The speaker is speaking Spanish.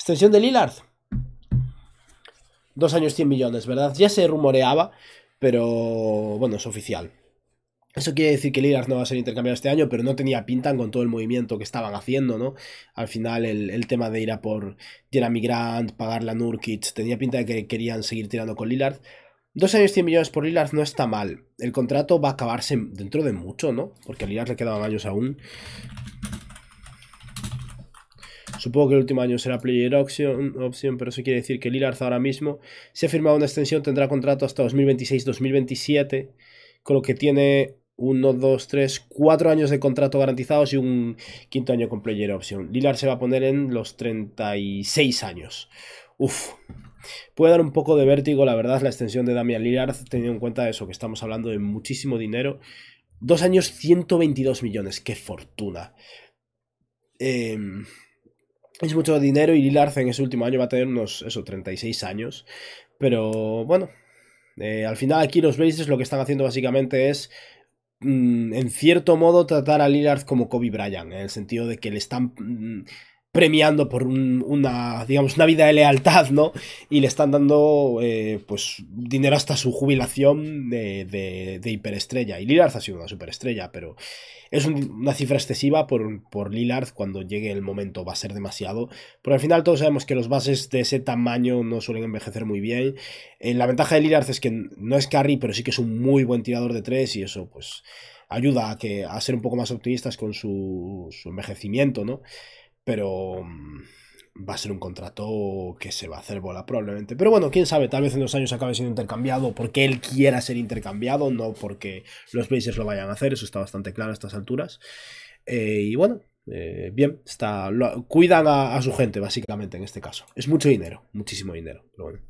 Extensión de Lillard. Dos años 100 millones, ¿verdad? Ya se rumoreaba, pero bueno, es oficial. Eso quiere decir que Lillard no va a ser intercambiado este año, pero no tenía pinta con todo el movimiento que estaban haciendo, ¿no? Al final, el, tema de ir a por Jeremy Grant, pagarle a Nurkic, tenía pinta de que querían seguir tirando con Lillard. Dos años 100 millones por Lillard no está mal. El contrato va a acabarse dentro de mucho, ¿no? Porque a Lillard le quedaban años aún. Supongo que el último año será player option, pero eso quiere decir que Lillard ahora mismo, se ha firmado una extensión, tendrá contrato hasta 2026-2027, con lo que tiene 1, 2, 3, 4 años de contrato garantizados y un quinto año con player option. Lillard se va a poner en los 36 años. Uf, Puede dar un poco de vértigo, la verdad, la extensión de Damian Lillard, teniendo en cuenta eso, que estamos hablando de muchísimo dinero. Dos años, 122 millones, qué fortuna. Eh, es mucho dinero y Lillard en ese último año va a tener unos, 36 años. Pero bueno, eh, al final aquí los Blazers lo que están haciendo básicamente es mm, en cierto modo tratar a Lillard como Kobe Bryant, en el sentido de que le están mm, premiando por una, digamos, una vida de lealtad, ¿no? Y le están dando, eh, pues, dinero hasta su jubilación de, hiperestrella. Y Lillard ha sido una superestrella, pero es una cifra excesiva por, por Lillard. Cuando llegue el momento va a ser demasiado. Pero al final todos sabemos que los bases de ese tamaño no suelen envejecer muy bien. Eh, la ventaja de Lillard es que no es carry, pero sí que es un muy buen tirador de tres y eso, pues, ayuda a, que, a ser un poco más optimistas con su, su envejecimiento, ¿no? pero mm, va a ser un contrato que se va a hacer bola probablemente. Pero bueno, quién sabe, tal vez en dos años acabe siendo intercambiado porque él quiera ser intercambiado, no porque los Blazers lo vayan a hacer, eso está bastante claro a estas alturas. Eh, y bueno, eh, bien, está, cuidan a, a, su gente básicamente en este caso. Es mucho dinero, muchísimo dinero, pero bueno.